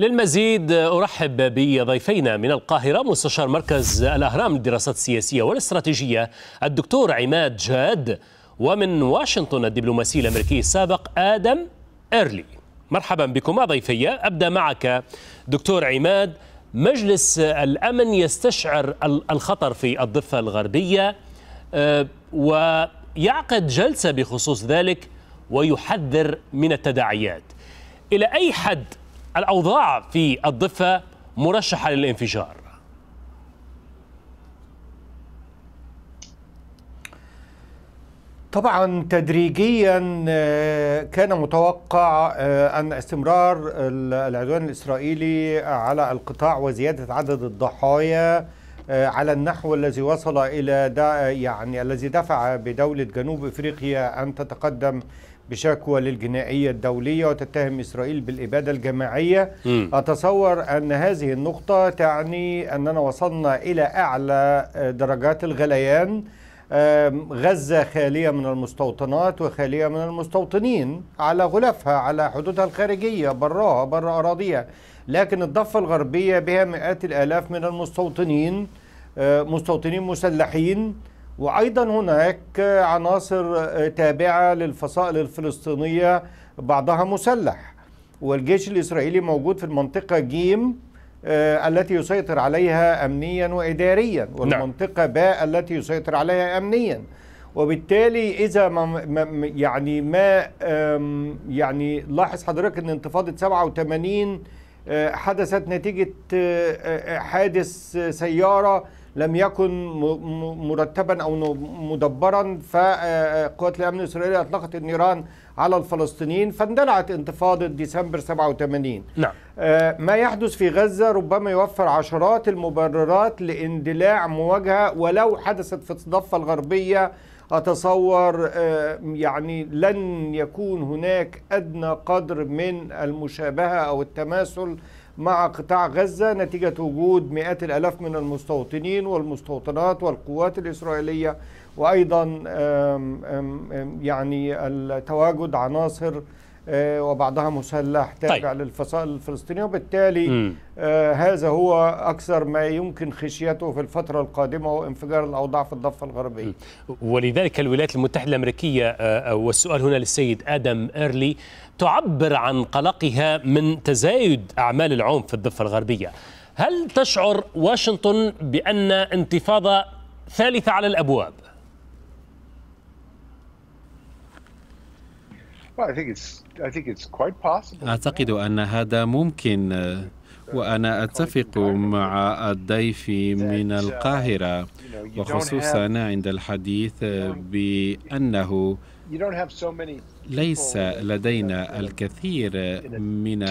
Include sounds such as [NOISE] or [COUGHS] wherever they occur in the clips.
للمزيد أرحب بضيفينا من القاهرة مستشار مركز الأهرام للدراسات السياسية والاستراتيجية الدكتور عماد جاد ومن واشنطن الدبلوماسي الأمريكي السابق آدم إيرلي مرحبا بكما ضيفي أبدأ معك دكتور عماد مجلس الأمن يستشعر الخطر في الضفة الغربية آه، ويعقد جلسة بخصوص ذلك ويحذر من التداعيات إلى أي حد الأوضاع في الضفة مرشحة للانفجار طبعا تدريجيا آه، كان متوقع آه، ان استمرار العدوان الاسرائيلي على القطاع وزياده عدد الضحايا آه، على النحو الذي وصل الى آه، يعني الذي دفع بدوله جنوب افريقيا ان تتقدم بشكوى للجنائية الدولية وتتهم إسرائيل بالإبادة الجماعية م. أتصور أن هذه النقطة تعني أننا وصلنا إلى أعلى آه، درجات الغليان غزة خالية من المستوطنات وخالية من المستوطنين على غلافها على حدودها الخارجية براها برا أراضيها لكن الضفة الغربية بها مئات الآلاف من المستوطنين آه، مستوطنين مسلحين وأيضا هناك عناصر آه، تابعة للفصائل الفلسطينية بعضها مسلح والجيش الإسرائيلي موجود في المنطقة جيم آه، التي يسيطر عليها امنيا واداريا نعم. والمنطقه باء التي يسيطر عليها امنيا وبالتالي اذا ما يعني ما يعني لاحظ حضرتك ان انتفاضه 87 آه، حدثت نتيجة آه، آه، حادث سيارة لم يكن مرتبا أو مدبرا فقوات الأمن الإسرائيلية أطلقت النيران على الفلسطينيين فاندلعت انتفاضة ديسمبر 87 نعم. ما يحدث في غزة ربما يوفر عشرات المبررات لاندلاع مواجهة ولو حدثت في الضفة الغربية أتصور آه، يعني لن يكون هناك أدنى قدر من المشابهة أو التماثل مع قطاع غزة نتيجة وجود مئات الألاف من المستوطنين والمستوطنات والقوات الإسرائيلية وأيضا يعني التواجد عناصر آه، وبعضها مسلح تابع طيب. للفصائل الفلسطينية وبالتالي م. آه، هذا هو أكثر ما يمكن خشيته في الفترة القادمة وانفجار الأوضاع في الضفة الغربية ولذلك الولايات المتحدة الأمريكية آه، والسؤال هنا للسيد آدم إيرلي تعبر عن قلقها من تزايد أعمال العنف في الضفة الغربية هل تشعر واشنطن بأن انتفاضة ثالثة على الأبواب أعتقد أن هذا ممكن uh, وأنا أتفق مع الضيف من uh, القاهرة وخصوصا عند الحديث بأنه ليس لدينا الكثير من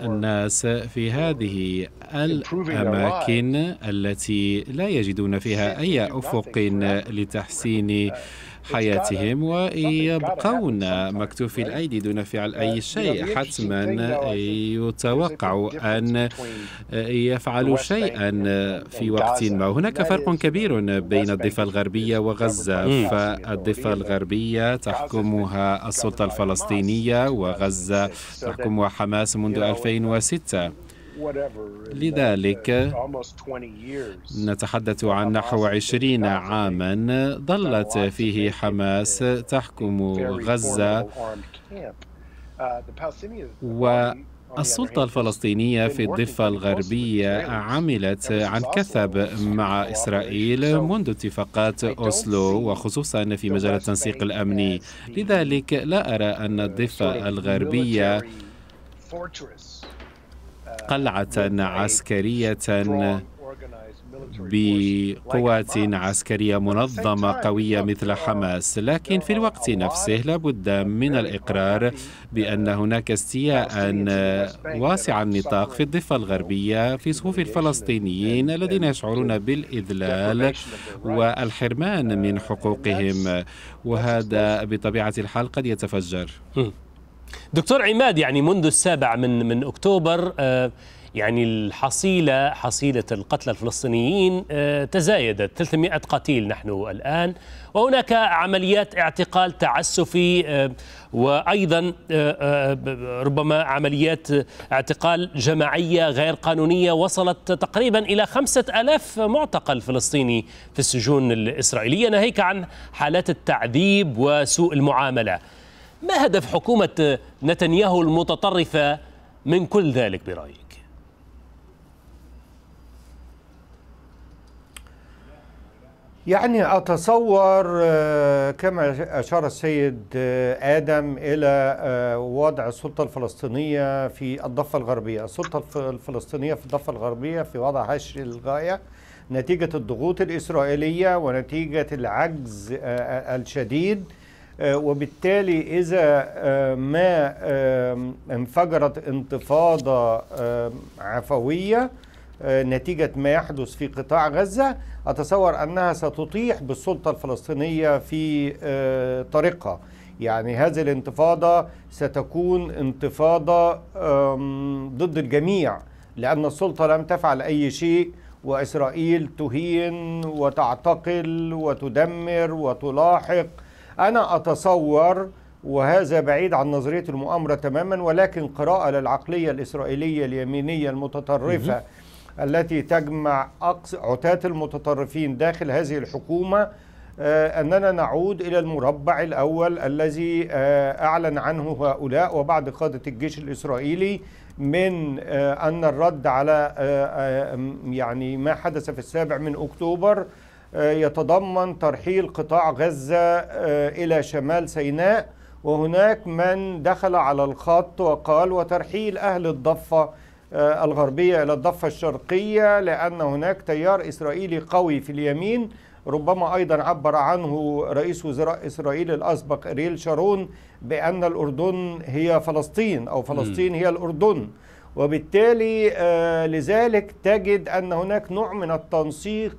الناس في هذه الأماكن التي لا يجدون فيها أي أفق لتحسين uh, حياتهم ويبقون مكتوفي الأيدي دون فعل أي شيء حتما يتوقع أن يفعلوا شيئا في وقت ما هناك فرق كبير بين الضفة الغربية وغزة فالضفة الغربية تحكمها السلطة الفلسطينية وغزة تحكمها حماس منذ 2006 لذلك uh, نتحدث عن نحو عشرين عاما ظلت فيه حماس تحكم غزة uh, و السلطة الفلسطينية في الضفة الغربية عملت عن كثب مع إسرائيل منذ اتفاقات أوسلو وخصوصا في مجال التنسيق الأمني لذلك لا أرى أن الضفة الغربية قلعة عسكرية بقوات عسكرية منظمة قوية مثل حماس لكن في الوقت نفسه لابد من الإقرار بأن هناك استياء واسع النطاق في الضفة الغربية في صفوف الفلسطينيين الذين يشعرون بالإذلال والحرمان من حقوقهم وهذا بطبيعة الحال قد يتفجر دكتور عماد يعني منذ السابع من من اكتوبر آه، يعني الحصيله حصيله القتلى الفلسطينيين آه، تزايدت 300 قتيل نحن الان وهناك عمليات اعتقال تعسفي آه، وايضا ربما عمليات اعتقال جماعيه غير قانونيه وصلت تقريبا الى 5000 معتقل فلسطيني في السجون الاسرائيليه ناهيك عن حالات التعذيب وسوء المعامله ما هدف حكومة نتنياهو المتطرفة من كل ذلك برأيك؟ يعني أتصور آه، كما أشار السيد آه، آدم إلى آه، وضع السلطة الفلسطينية في الضفة الغربية السلطة الفلسطينية في الضفة الغربية في وضع هش للغاية نتيجة الضغوط الإسرائيلية ونتيجة العجز الشديد آه، وبالتالي إذا آه، ما آه، انفجرت انتفاضة عفوية نتيجة ما يحدث في قطاع غزة أتصور أنها ستطيح بالسلطة الفلسطينية في طريقها يعني هذه الانتفاضة ستكون انتفاضة ضد الجميع لأن السلطة لم تفعل أي شيء وإسرائيل تهين وتعتقل وتدمر وتلاحق أنا أتصور وهذا بعيد عن نظرية المؤامرة تماما ولكن قراءة للعقلية الإسرائيلية اليمينية المتطرفة التي تجمع عتاة المتطرفين داخل هذه الحكومة آه، أننا نعود إلى المربع الأول الذي آه، أعلن عنه هؤلاء وبعد قادة الجيش الإسرائيلي من آه، أن الرد على يعني ما حدث في السابع من أكتوبر آه، يتضمن ترحيل قطاع غزة آه، إلى شمال سيناء وهناك من دخل على الخط وقال وترحيل أهل الضفة آه، الغربية إلى الضفة الشرقية لأن هناك تيار إسرائيلي قوي في اليمين ربما أيضا عبر عنه رئيس وزراء إسرائيل الأسبق إريل شارون بأن الأردن هي فلسطين أو فلسطين هي الأردن وبالتالي لذلك تجد أن هناك نوع من التنسيق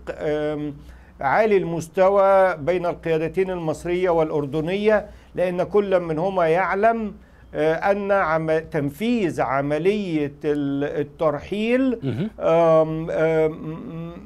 عالي المستوى بين القيادتين المصرية والأردنية لأن كل منهما يعلم آه، أن عم تنفيذ عملية الترحيل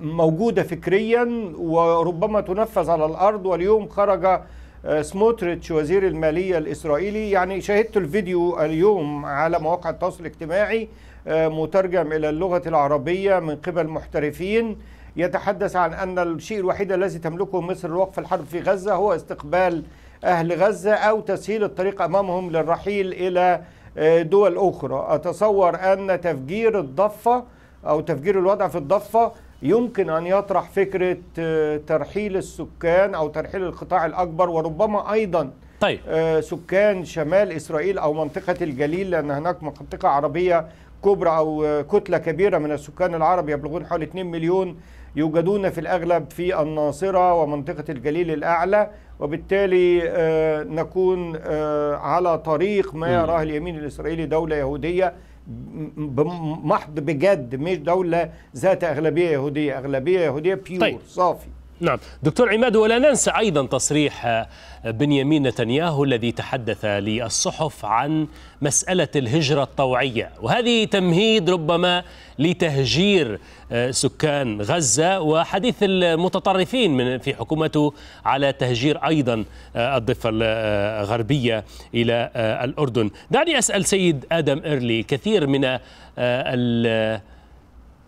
موجودة فكريا وربما تنفذ على الأرض واليوم خرج آه، سموتريتش وزير المالية الإسرائيلي يعني شاهدت الفيديو اليوم على مواقع التواصل الاجتماعي آه، مترجم إلى اللغة العربية من قبل محترفين يتحدث عن أن الشيء الوحيد الذي تملكه مصر لوقف الحرب في غزة هو استقبال أهل غزة أو تسهيل الطريق أمامهم للرحيل إلى آه، دول أخرى أتصور أن تفجير الضفة أو تفجير الوضع في الضفة يمكن أن يطرح فكرة آه، ترحيل السكان أو ترحيل القطاع الأكبر وربما أيضا طيب. آه، سكان شمال إسرائيل أو منطقة الجليل لأن هناك منطقة عربية كبرى أو كتلة كبيرة من السكان العرب يبلغون حوالي 2 مليون يوجدون في الأغلب في الناصرة ومنطقة الجليل الأعلى وبالتالي آه، نكون آه، على طريق ما يراه اليمين الإسرائيلي دولة يهودية محض بجد مش دولة ذات أغلبية يهودية أغلبية يهودية بيور طيب. صافي نعم دكتور عماد ولا ننسى أيضا تصريح آه، بنيامين نتنياهو الذي تحدث للصحف عن مسألة الهجرة الطوعية وهذه تمهيد ربما لتهجير آه، سكان غزة وحديث المتطرفين من في حكومته على تهجير أيضا آه، الضفة الغربية إلى الأردن دعني أسأل سيد آدم إيرلي كثير من ال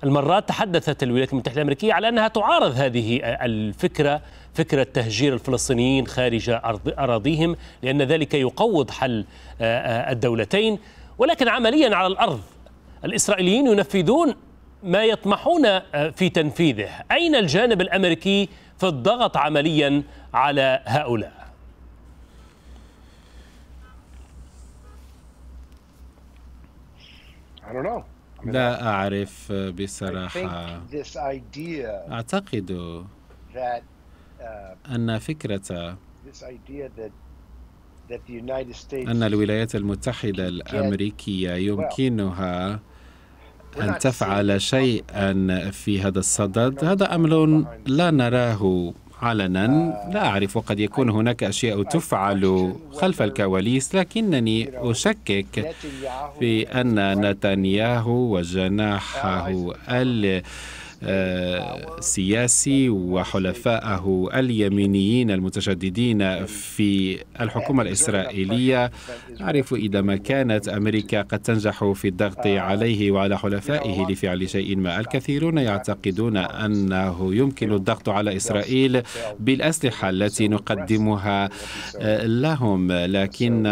المرات تحدثت الولايات المتحدة الأمريكية على أنها تعارض هذه الفكرة فكرة تهجير الفلسطينيين خارج أرض أراضيهم لأن ذلك يقوض حل آه، آه، الدولتين ولكن عمليا على الأرض الإسرائيليين ينفذون ما يطمحون آه، في تنفيذه أين الجانب الأمريكي في الضغط عمليا على هؤلاء I don't know. لا أعرف بصراحة أعتقد uh, أن فكرة أن الولايات المتحدة الأمريكية يمكنها أن تفعل شيئا في هذا الصدد هذا أمر لا نراه علنا لا أعرف قد يكون هناك أشياء تفعل خلف الكواليس لكنني أشكك في أن نتنياهو وجناحه آه، سياسي وحلفائه اليمينيين المتشددين في الحكومة الإسرائيلية أعرف إذا ما كانت أمريكا قد تنجح في الضغط عليه وعلى حلفائه لفعل شيء ما الكثيرون يعتقدون أنه يمكن الضغط على إسرائيل بالأسلحة التي نقدمها آه، لهم لكن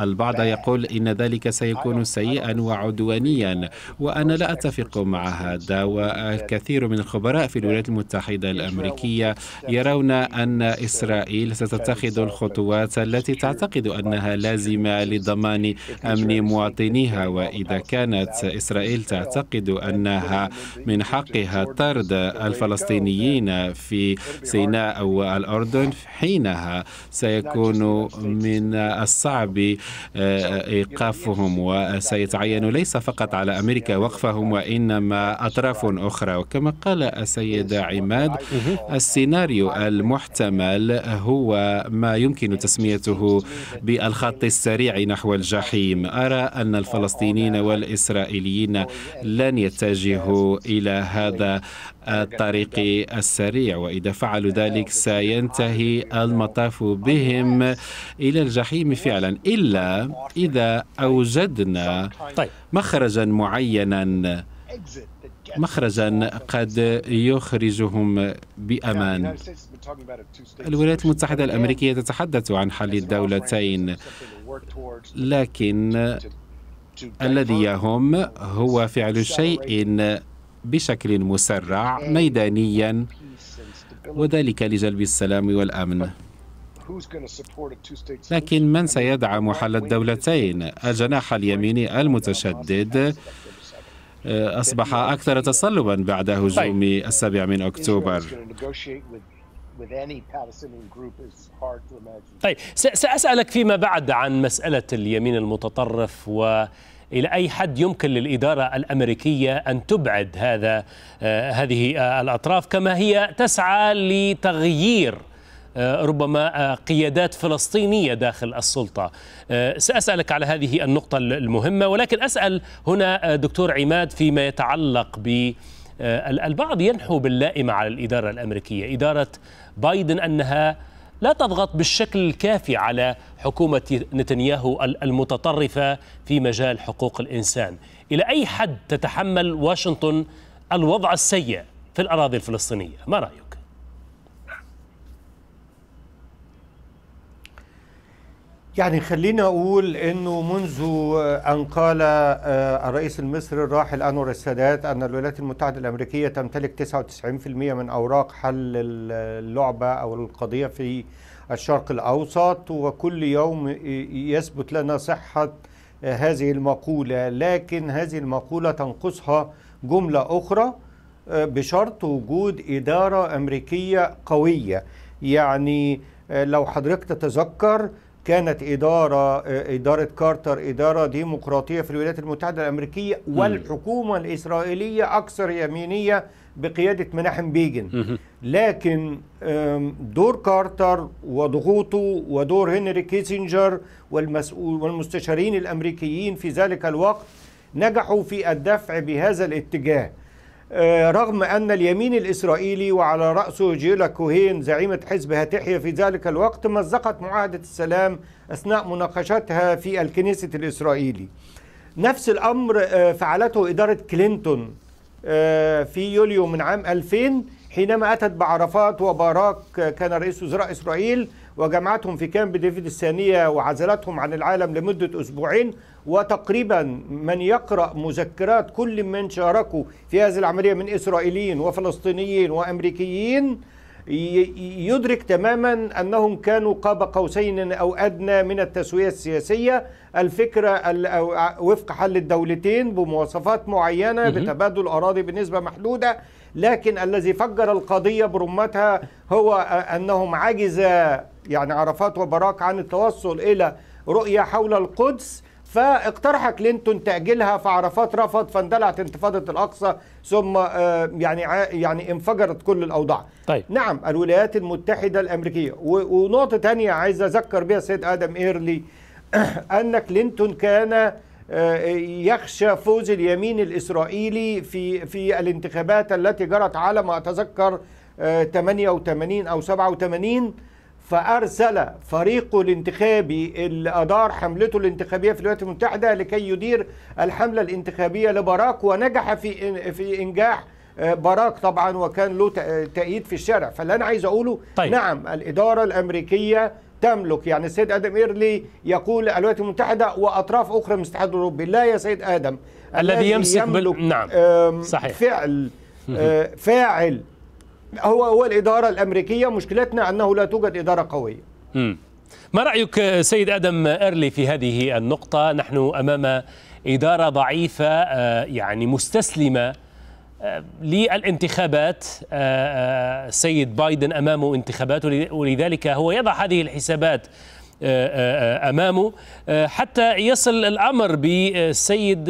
البعض يقول إن ذلك سيكون سيئا وعدوانيا وأنا لا أتفق مع هذا وكثير الكثير من الخبراء في الولايات المتحدة الأمريكية يرون أن إسرائيل ستتخذ الخطوات التي تعتقد أنها لازمة لضمان أمن مواطنيها وإذا كانت إسرائيل تعتقد أنها من حقها طرد الفلسطينيين في سيناء والأردن حينها سيكون من الصعب آه، إيقافهم وسيتعين ليس فقط على أمريكا وقفهم وإنما أطراف أخرى كما قال السيد عماد أيوه. السيناريو المحتمل هو ما يمكن تسميته بالخط السريع نحو الجحيم أرى أن الفلسطينيين والإسرائيليين لن يتجهوا إلى هذا الطريق السريع وإذا فعلوا ذلك سينتهي المطاف بهم إلى الجحيم فعلا إلا إذا أوجدنا طيب. مخرجا معينا مخرجا قد يخرجهم بامان الولايات المتحده الامريكيه تتحدث عن حل الدولتين لكن الذي يهم هو فعل شيء بشكل مسرع ميدانيا وذلك لجلب السلام والامن لكن من سيدعم حل الدولتين الجناح اليميني المتشدد آه، أصبح أكثر تصلبا بعد هجوم طيب. السابع من أكتوبر طيب سأسألك فيما بعد عن مسألة اليمين المتطرف و إلى أي حد يمكن للإدارة الأمريكية أن تبعد هذا آه، هذه آه، الأطراف كما هي تسعى لتغيير آه، ربما آه، قيادات فلسطينية داخل السلطة آه، سأسألك على هذه النقطة المهمة ولكن أسأل هنا دكتور عماد فيما يتعلق ب البعض ينحو باللائمة على الإدارة الأمريكية إدارة بايدن أنها لا تضغط بالشكل الكافي على حكومة نتنياهو المتطرفة في مجال حقوق الإنسان إلى أي حد تتحمل واشنطن الوضع السيء في الأراضي الفلسطينية ما رأيك؟ يعني خلينا أقول أنه منذ أن قال آه، الرئيس المصري الراحل أنور السادات أن الولايات المتحدة الأمريكية تمتلك 99% من أوراق حل اللعبة أو القضية في الشرق الأوسط وكل يوم يثبت لنا صحة هذه المقولة لكن هذه المقولة تنقصها جملة أخرى آه، بشرط وجود إدارة أمريكية قوية يعني آه، لو حضرتك تتذكر كانت إدارة إدارة كارتر إدارة ديمقراطية في الولايات المتحدة الأمريكية والحكومة الإسرائيلية أكثر يمينية بقيادة مناحم بيجن لكن دور كارتر وضغوطه ودور هنري كيسنجر والمسؤول والمستشارين الأمريكيين في ذلك الوقت نجحوا في الدفع بهذا الاتجاه آه، رغم أن اليمين الإسرائيلي وعلى رأسه جيلا كوهين زعيمة حزب هاتحيا في ذلك الوقت مزقت معاهدة السلام أثناء مناقشتها في الكنيسة الإسرائيلي نفس الأمر آه، فعلته إدارة كلينتون آه، في يوليو من عام 2000 حينما أتت بعرفات وباراك كان رئيس وزراء إسرائيل وجمعتهم في كامب ديفيد الثانية وعزلتهم عن العالم لمدة أسبوعين وتقريبا من يقرأ مذكرات كل من شاركوا في هذه العملية من إسرائيليين وفلسطينيين وأمريكيين يدرك تماما أنهم كانوا قاب قوسين أو أدنى من التسوية السياسية الفكرة وفق حل الدولتين بمواصفات معينة بتبادل أراضي بنسبة محدودة لكن الذي فجر القضية برمتها هو أنهم عجز يعني عرفات وبراك عن التوصل إلى رؤية حول القدس فاقترح كلينتون تاجيلها فعرفات رفض فاندلعت انتفاضه الاقصى ثم آه، يعني يعني انفجرت كل الاوضاع طيب. نعم الولايات المتحده الامريكيه ونقطه ثانيه عايز اذكر بها السيد ادم ايرلي [COUGHS] ان كلينتون كان آه، يخشى فوز اليمين الاسرائيلي في في الانتخابات التي جرت على ما اتذكر 88 آه، او 87 فأرسل فريقه الانتخابي اللي أدار حملته الانتخابية في الولايات المتحدة لكي يدير الحملة الانتخابية لباراك ونجح في في إنجاح آه، باراك طبعا وكان له تأييد في الشارع فاللي أنا عايز أقوله طيب. نعم الإدارة الأمريكية تملك يعني السيد ادم ايرلي يقول الولايات المتحده واطراف اخرى من الاتحاد الاوروبي لا يا سيد ادم الذي يمسك يملك بال... نعم صحيح فعل آه، فاعل هو هو الاداره الامريكيه مشكلتنا انه لا توجد اداره قويه. مم. ما رايك سيد ادم ايرلي في هذه النقطه؟ نحن امام اداره ضعيفه آه، يعني مستسلمه آه، للانتخابات السيد آه، بايدن امامه انتخابات ولذلك هو يضع هذه الحسابات امامه حتى يصل الامر بالسيد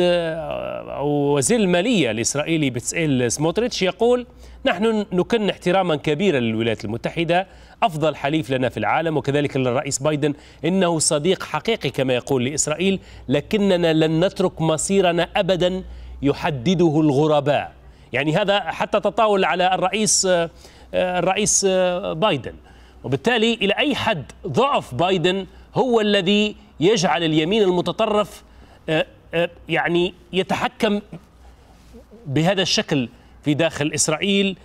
وزير الماليه الاسرائيلي بتسئيل سموتريتش يقول نحن نكن احتراما كبيرا للولايات المتحدة أفضل حليف لنا في العالم وكذلك للرئيس بايدن إنه صديق حقيقي كما يقول لإسرائيل لكننا لن نترك مصيرنا أبدا يحدده الغرباء يعني هذا حتى تطاول على الرئيس آه، الرئيس آه، بايدن وبالتالي إلى أي حد ضعف بايدن هو الذي يجعل اليمين المتطرف آه، يعني يتحكم بهذا الشكل في داخل إسرائيل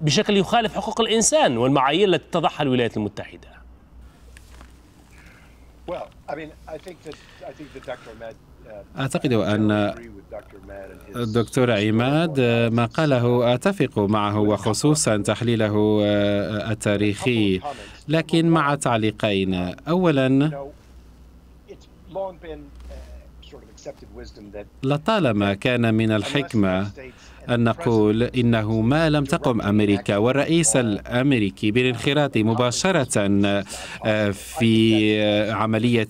بشكل يخالف حقوق الإنسان والمعايير التي تضعها الولايات المتحدة uh, أعتقد أن الدكتور عماد آه، ما قاله أتفق معه وخصوصا تحليله آه، التاريخي لكن مع تعليقين uh, أولا uh, لطالما كان من الحكمة أن نقول إنه ما لم تقم أمريكا والرئيس الأمريكي بالانخراط مباشرة آه، في عملية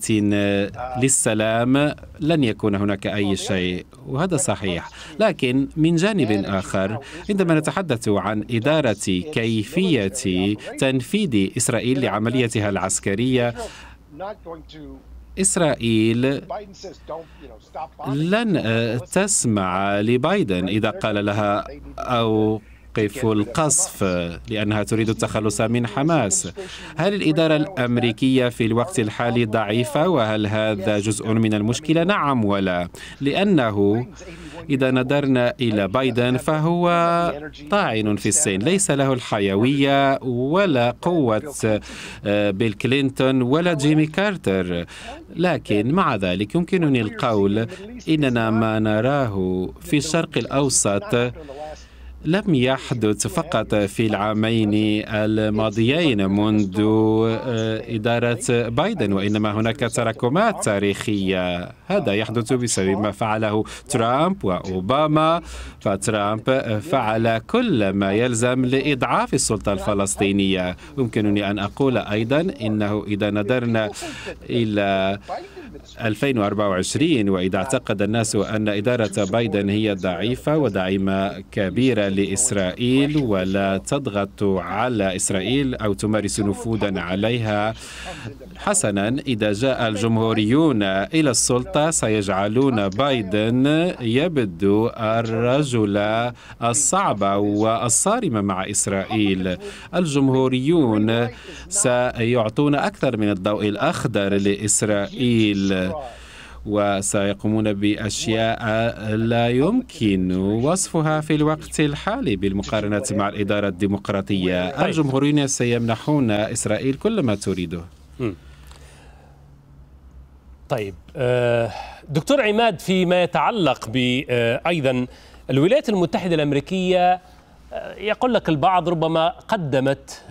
للسلام لن يكون هناك أي شيء وهذا صحيح لكن من جانب آخر عندما نتحدث عن إدارة كيفية تنفيذ إسرائيل لعمليتها العسكرية إسرائيل لن آه، تسمع لبايدن إذا قال لها أو توقف القصف لأنها تريد التخلص من حماس هل الإدارة الأمريكية في الوقت الحالي ضعيفة وهل هذا جزء من المشكلة؟ نعم ولا لأنه إذا نظرنا إلى بايدن فهو طاعن في الصين ليس له الحيوية ولا قوة آه، بيل كلينتون ولا جيمي كارتر لكن مع ذلك يمكنني القول إننا ما نراه في الشرق الأوسط لم يحدث فقط في العامين الماضيين منذ آه، إدارة بايدن وإنما هناك تراكمات تاريخية هذا يحدث بسبب ما فعله ترامب وأوباما فترامب فعل كل ما يلزم لإضعاف السلطة الفلسطينية يمكنني أن أقول أيضا إنه إذا نظرنا إلى 2024 وإذا اعتقد الناس أن إدارة بايدن هي ضعيفة ودعيمة كبيرة لإسرائيل ولا تضغط على إسرائيل أو تمارس نفوذا عليها حسنا إذا جاء الجمهوريون إلى السلطة سيجعلون بايدن يبدو الرجل الصعب والصارم مع إسرائيل الجمهوريون سيعطون أكثر من الضوء الأخضر لإسرائيل الجيل وسيقومون بأشياء لا يمكن وصفها في الوقت الحالي بالمقارنة مع الإدارة الديمقراطية الجمهوريون سيمنحون إسرائيل كل ما تريده طيب آه، دكتور عماد فيما يتعلق بأيضا آه، الولايات المتحدة الأمريكية آه، يقول لك البعض ربما قدمت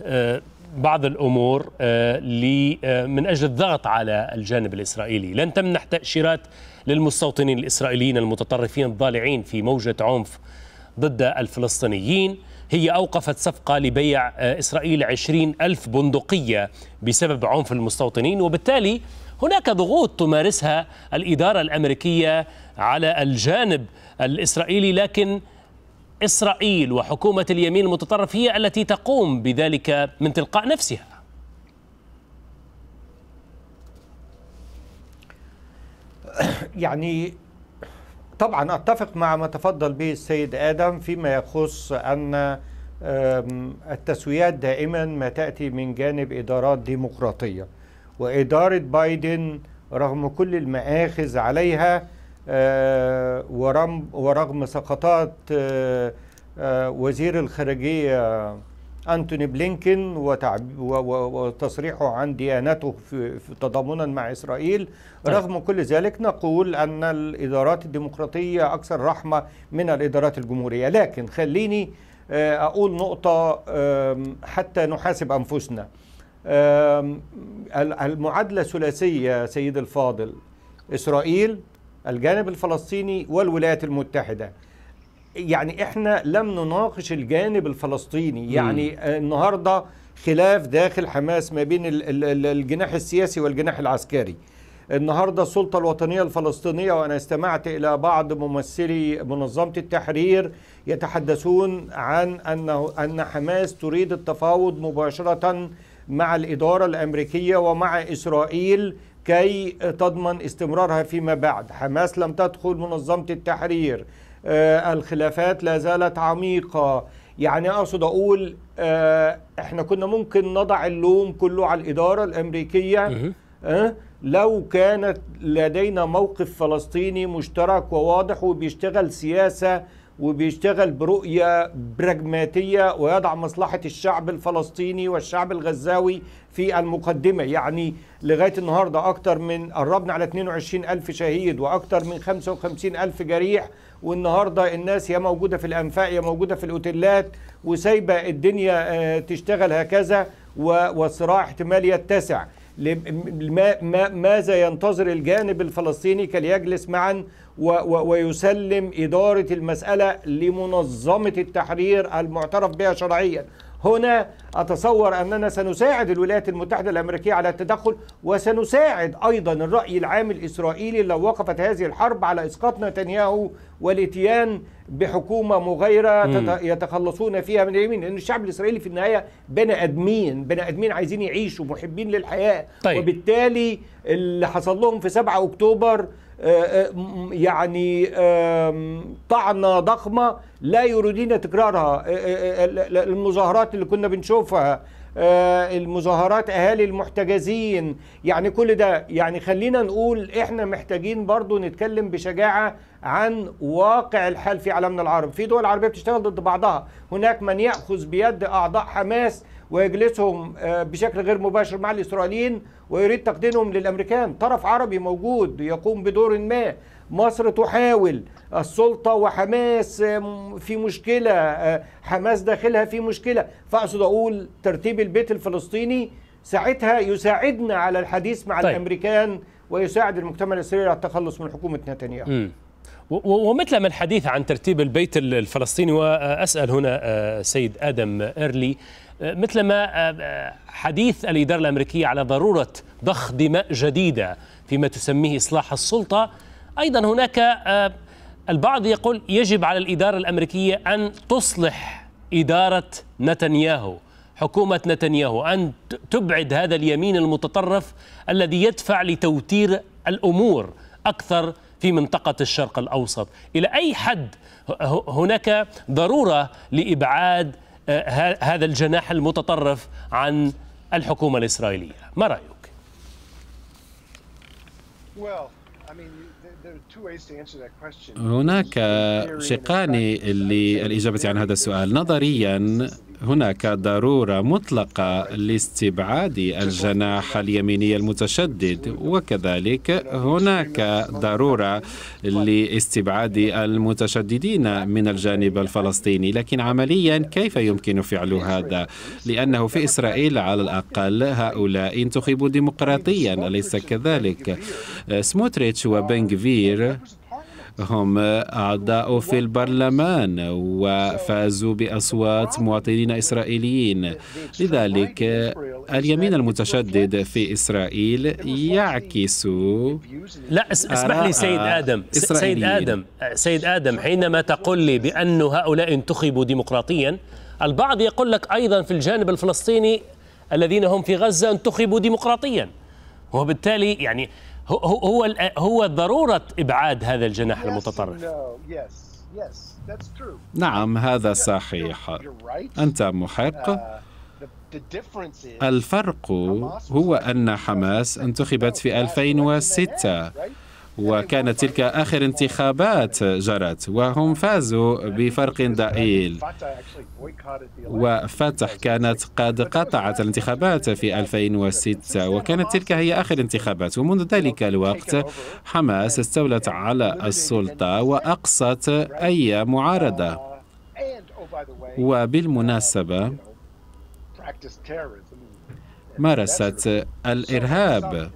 بعض الامور آه، آه، من اجل الضغط على الجانب الاسرائيلي، لن تمنح تاشيرات للمستوطنين الاسرائيليين المتطرفين الضالعين في موجه عنف ضد الفلسطينيين، هي أوقفت صفقة لبيع آه، إسرائيل 20 ألف بندقية بسبب عنف المستوطنين وبالتالي هناك ضغوط تمارسها الإدارة الأمريكية على الجانب الإسرائيلي لكن إسرائيل وحكومة اليمين المتطرف هي التي تقوم بذلك من تلقاء نفسها [COUGHS] يعني طبعا أتفق مع ما تفضل به السيد آدم فيما يخص أن التسويات دائما ما تأتي من جانب إدارات ديمقراطية وإدارة بايدن رغم كل المآخذ عليها آه، ورغم سقطات آه، آه، وزير الخارجية أنتوني بلينكن وتصريحه عن ديانته في تضامنا مع إسرائيل طيب. رغم كل ذلك نقول أن الإدارات الديمقراطية أكثر رحمة من الإدارات الجمهورية لكن خليني أقول نقطة حتى نحاسب أنفسنا المعادلة الثلاثية سيد الفاضل إسرائيل الجانب الفلسطيني والولايات المتحدة يعني احنا لم نناقش الجانب الفلسطيني يعني النهارده خلاف داخل حماس ما بين الجناح السياسي والجناح العسكري النهارده السلطه الوطنيه الفلسطينيه وانا استمعت الى بعض ممثلي منظمه التحرير يتحدثون عن انه ان حماس تريد التفاوض مباشره مع الاداره الامريكيه ومع اسرائيل كي تضمن استمرارها فيما بعد حماس لم تدخل منظمة التحرير آه، الخلافات لا زالت عميقة يعني أقصد أقول آه، إحنا كنا ممكن نضع اللوم كله على الإدارة الأمريكية آه، لو كانت لدينا موقف فلسطيني مشترك وواضح وبيشتغل سياسة وبيشتغل برؤية براجماتية ويضع مصلحة الشعب الفلسطيني والشعب الغزاوي في المقدمة يعني لغاية النهاردة أكتر من قربنا على 22 ألف شهيد وأكتر من 55 ألف جريح والنهاردة الناس يا موجودة في الأنفاق يا موجودة في الأوتيلات وسايبة الدنيا آه، تشتغل هكذا والصراع احتمال يتسع ماذا ينتظر الجانب الفلسطيني كليجلس معا ويسلم إدارة المسألة لمنظمة التحرير المعترف بها شرعيا هنا أتصور أننا سنساعد الولايات المتحدة الأمريكية على التدخل وسنساعد أيضا الرأي العام الإسرائيلي لو وقفت هذه الحرب على إسقاط نتنياهو والإتيان بحكومة مغايرة يتخلصون فيها من اليمين لأن الشعب الإسرائيلي في النهاية بني آدمين بني آدمين عايزين يعيشوا محبين للحياة طيب. وبالتالي اللي حصل لهم في 7 أكتوبر آه، آه، يعني طعنة ضخمة لا يريدين تكرارها آه، المظاهرات اللي كنا بنشوفها المظاهرات اهالي المحتجزين يعني كل ده يعني خلينا نقول احنا محتاجين برضو نتكلم بشجاعه عن واقع الحال في عالمنا العربي في دول عربيه بتشتغل ضد بعضها هناك من ياخذ بيد اعضاء حماس ويجلسهم آه، بشكل غير مباشر مع الإسرائيليين ويريد تقديمهم للأمريكان طرف عربي موجود يقوم بدور ما مصر تحاول السلطة وحماس في مشكلة آه، حماس داخلها في مشكلة فأقصد أقول ترتيب البيت الفلسطيني ساعتها يساعدنا على الحديث مع طيب. الأمريكان ويساعد المجتمع الإسرائيلي على التخلص من حكومة نتنياهو ومثل ما الحديث عن ترتيب البيت الفلسطيني واسال هنا آه، سيد ادم ايرلي مثلما آه، آه، حديث الإدارة الأمريكية على ضرورة ضخ دماء جديدة فيما تسميه إصلاح السلطة أيضا هناك آه، البعض يقول يجب على الإدارة الأمريكية أن تصلح إدارة نتنياهو حكومة نتنياهو أن تبعد هذا اليمين المتطرف الذي يدفع لتوتير الأمور أكثر في منطقة الشرق الأوسط إلى أي حد هناك ضرورة لإبعاد آه، هذا الجناح المتطرف عن الحكومة الإسرائيلية ما رأيك؟ هناك شقان للإجابة عن هذا السؤال نظريا هناك ضروره مطلقه لاستبعاد الجناح اليميني المتشدد وكذلك هناك ضروره لاستبعاد المتشددين من الجانب الفلسطيني لكن عمليا كيف يمكن فعل هذا لانه في اسرائيل على الاقل هؤلاء انتخبوا ديمقراطيا اليس كذلك سموتريتش وبنغفير هم أعضاء في البرلمان وفازوا بأصوات مواطنين إسرائيليين لذلك اليمين المتشدد في إسرائيل يعكس لا اسمح لي سيد آدم سيد آدم سيد آدم حينما تقول لي بأن هؤلاء انتخبوا ديمقراطيا البعض يقول لك أيضا في الجانب الفلسطيني الذين هم في غزة انتخبوا ديمقراطيا وبالتالي يعني هو هو هو ضروره ابعاد هذا الجناح المتطرف نعم هذا صحيح انت محق uh, الفرق هو ان حماس انتخبت في 2006 وكانت تلك آخر انتخابات جرت وهم فازوا بفرق ضئيل وفتح كانت قد قطعت الانتخابات في 2006 وكانت تلك هي آخر انتخابات ومنذ ذلك الوقت حماس استولت على السلطة وأقصت أي معارضة وبالمناسبة مارست الإرهاب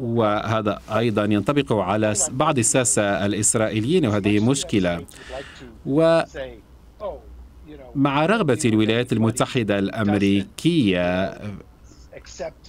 وهذا أيضا ينطبق على بعض الساسة الإسرائيليين وهذه مشكلة و مع رغبة الولايات المتحدة الأمريكية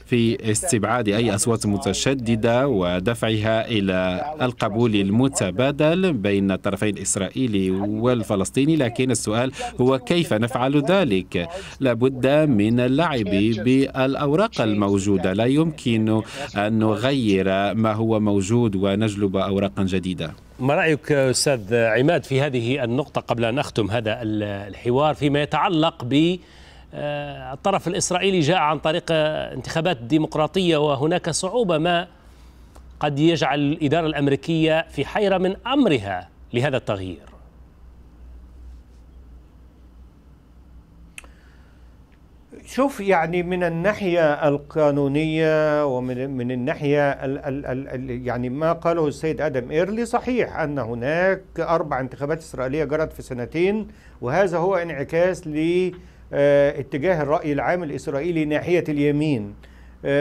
في استبعاد أي أصوات متشددة ودفعها إلى القبول المتبادل بين الطرفين الإسرائيلي والفلسطيني لكن السؤال هو كيف نفعل ذلك لابد من اللعب بالأوراق الموجودة لا يمكن أن نغير ما هو موجود ونجلب أوراقا جديدة ما رأيك أستاذ عماد في هذه النقطة قبل أن أختم هذا الحوار فيما يتعلق ب آه، الطرف الإسرائيلي جاء عن طريق آه، انتخابات ديمقراطية وهناك صعوبة ما قد يجعل الإدارة الأمريكية في حيرة من أمرها لهذا التغيير شوف يعني من الناحية القانونية ومن من الناحية الـ الـ الـ يعني ما قاله السيد آدم إيرلي صحيح أن هناك أربع انتخابات إسرائيلية جرت في سنتين وهذا هو انعكاس ل آه، اتجاه الرأي العام الإسرائيلي ناحية اليمين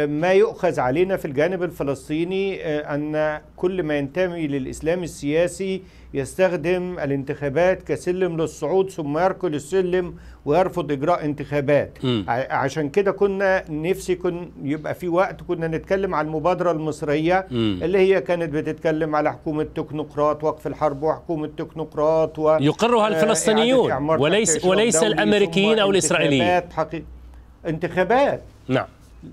ما يؤخذ علينا في الجانب الفلسطيني آه، أن كل ما ينتمي للإسلام السياسي يستخدم الانتخابات كسلم للصعود ثم يركل السلم ويرفض إجراء انتخابات م. عشان كده كنا نفسي كن يبقى في وقت كنا نتكلم على المبادرة المصرية م. اللي هي كانت بتتكلم على حكومة تكنوقراط وقف الحرب وحكومة تكنوقراط و يقرها آه، الفلسطينيون وليس وليس الأمريكيين أو الإسرائيليين حقيقة انتخابات نعم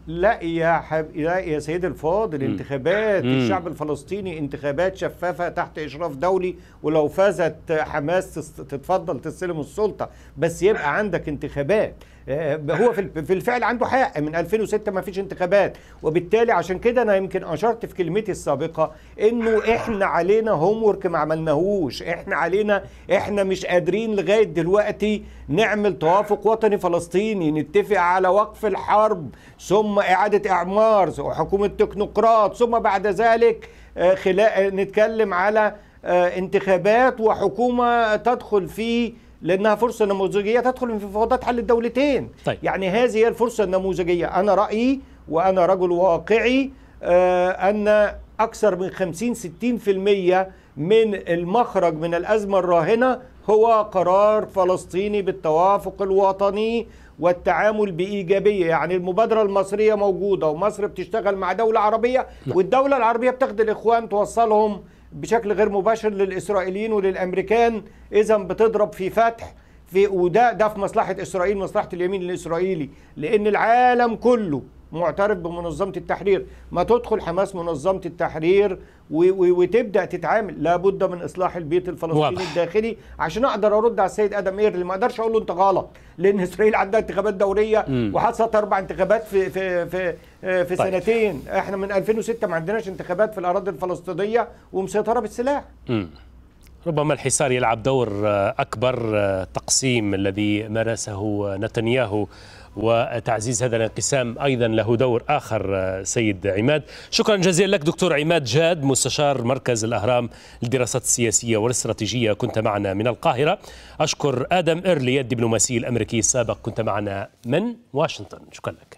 لا يا حب... لا يا سيدي الفاضل انتخابات مم. الشعب الفلسطيني انتخابات شفافه تحت اشراف دولي ولو فازت حماس تتفضل تستلم السلطه بس يبقى عندك انتخابات آه، هو في الفعل عنده حق من 2006 ما فيش انتخابات وبالتالي عشان كده انا يمكن اشرت في كلمتي السابقه انه احنا علينا هوم ورك ما عملناهوش احنا علينا احنا مش قادرين لغايه دلوقتي نعمل توافق وطني فلسطيني نتفق على وقف الحرب ثم اعاده اعمار وحكومه تكنوقراط ثم بعد ذلك آه، خلال نتكلم على آه، انتخابات وحكومه تدخل في لانها فرصه نموذجيه تدخل في مفاوضات حل الدولتين طيب. يعني هذه هي الفرصه النموذجيه انا رايي وانا رجل واقعي آه، ان اكثر من 50 60% من المخرج من الازمه الراهنه هو قرار فلسطيني بالتوافق الوطني والتعامل بإيجابية يعني المبادرة المصرية موجودة ومصر بتشتغل مع دولة عربية نعم. والدولة العربية بتاخد الإخوان توصلهم بشكل غير مباشر للإسرائيليين وللأمريكان إذا بتضرب في فتح في وده ده في مصلحة إسرائيل مصلحة اليمين الإسرائيلي لأن العالم كله معترف بمنظمه التحرير ما تدخل حماس منظمه التحرير وتبدا تتعامل لابد من اصلاح البيت الفلسطيني واضح. الداخلي عشان اقدر ارد على السيد ادم اير اللي ما اقدرش اقول له انت غلط لان اسرائيل عندها انتخابات دوريه وحصلت اربع انتخابات في في في آه، في طيب. سنتين احنا من 2006 ما عندناش انتخابات في الاراضي الفلسطينيه ومسيطره بالسلاح م. ربما الحصار يلعب دور آه، اكبر آه، تقسيم الذي مارسه نتنياهو وتعزيز هذا الانقسام أيضا له دور آخر آه، سيد عماد شكرا جزيلا لك دكتور عماد جاد مستشار مركز الأهرام للدراسات السياسية والاستراتيجية كنت معنا من القاهرة أشكر آدم إيرلي الدبلوماسي الأمريكي السابق كنت معنا من واشنطن شكرا لك